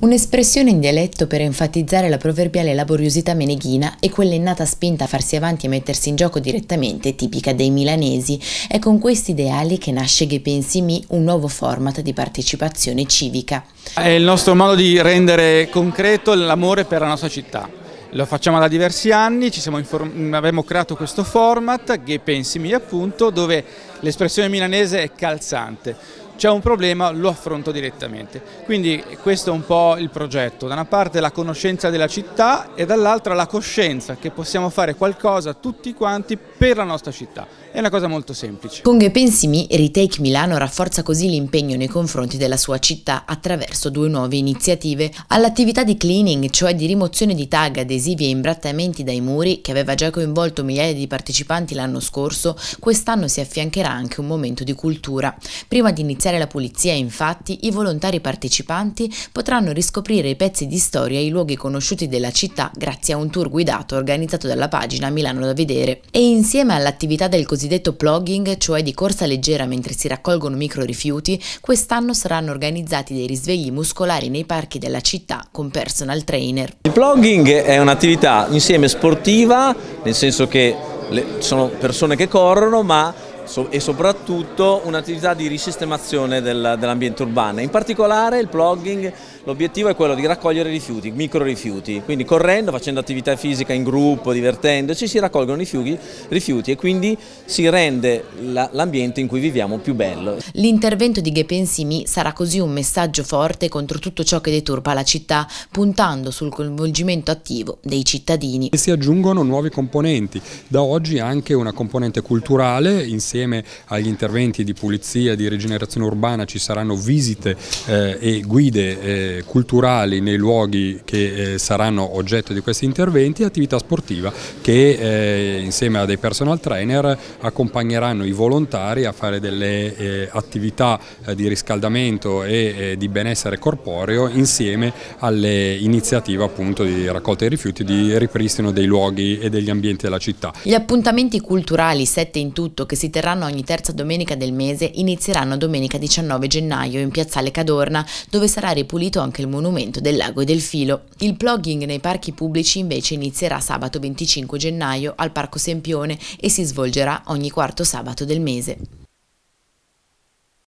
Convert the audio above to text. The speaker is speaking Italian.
Un'espressione in dialetto per enfatizzare la proverbiale laboriosità meneghina e quell'innata spinta a farsi avanti e mettersi in gioco direttamente, tipica dei milanesi. È con questi ideali che nasce Che Pensi Mi, un nuovo format di partecipazione civica. È il nostro modo di rendere concreto l'amore per la nostra città. Lo facciamo da diversi anni, mm, abbiamo creato questo format, Che Pensi Mi appunto, dove l'espressione milanese è calzante c'è un problema lo affronto direttamente. Quindi questo è un po' il progetto, da una parte la conoscenza della città e dall'altra la coscienza che possiamo fare qualcosa tutti quanti per la nostra città. È una cosa molto semplice. Con Gepensimi, Retake Milano rafforza così l'impegno nei confronti della sua città attraverso due nuove iniziative. All'attività di cleaning, cioè di rimozione di tag, adesivi e imbrattamenti dai muri, che aveva già coinvolto migliaia di partecipanti l'anno scorso, quest'anno si affiancherà anche un momento di cultura. Prima di iniziare ringraziare la pulizia, infatti, i volontari partecipanti potranno riscoprire i pezzi di storia e i luoghi conosciuti della città grazie a un tour guidato organizzato dalla pagina Milano da vedere. E insieme all'attività del cosiddetto plugging, cioè di corsa leggera mentre si raccolgono micro rifiuti, quest'anno saranno organizzati dei risvegli muscolari nei parchi della città con personal trainer. Il plugging è un'attività insieme sportiva, nel senso che sono persone che corrono, ma e soprattutto un'attività di risistemazione del, dell'ambiente urbano. In particolare il plugging, l'obiettivo è quello di raccogliere rifiuti, micro rifiuti, quindi correndo, facendo attività fisica in gruppo, divertendoci, si raccolgono rifiuti, rifiuti e quindi si rende l'ambiente la, in cui viviamo più bello. L'intervento di Gepensimi sarà così un messaggio forte contro tutto ciò che deturpa la città, puntando sul coinvolgimento attivo dei cittadini. E si aggiungono nuovi componenti, da oggi anche una componente culturale insieme assieme agli interventi di pulizia, di rigenerazione urbana ci saranno visite eh, e guide eh, culturali nei luoghi che eh, saranno oggetto di questi interventi e attività sportiva che eh, insieme a dei personal trainer accompagneranno i volontari a fare delle eh, attività eh, di riscaldamento e di benessere corporeo insieme alle iniziative appunto di raccolta dei rifiuti, di ripristino dei luoghi e degli ambienti della città. Gli appuntamenti culturali, sette in tutto, che si terranno terranno ogni terza domenica del mese inizieranno domenica 19 gennaio in piazzale Cadorna, dove sarà ripulito anche il monumento del lago e del filo. Il plugging nei parchi pubblici invece inizierà sabato 25 gennaio al Parco Sempione e si svolgerà ogni quarto sabato del mese.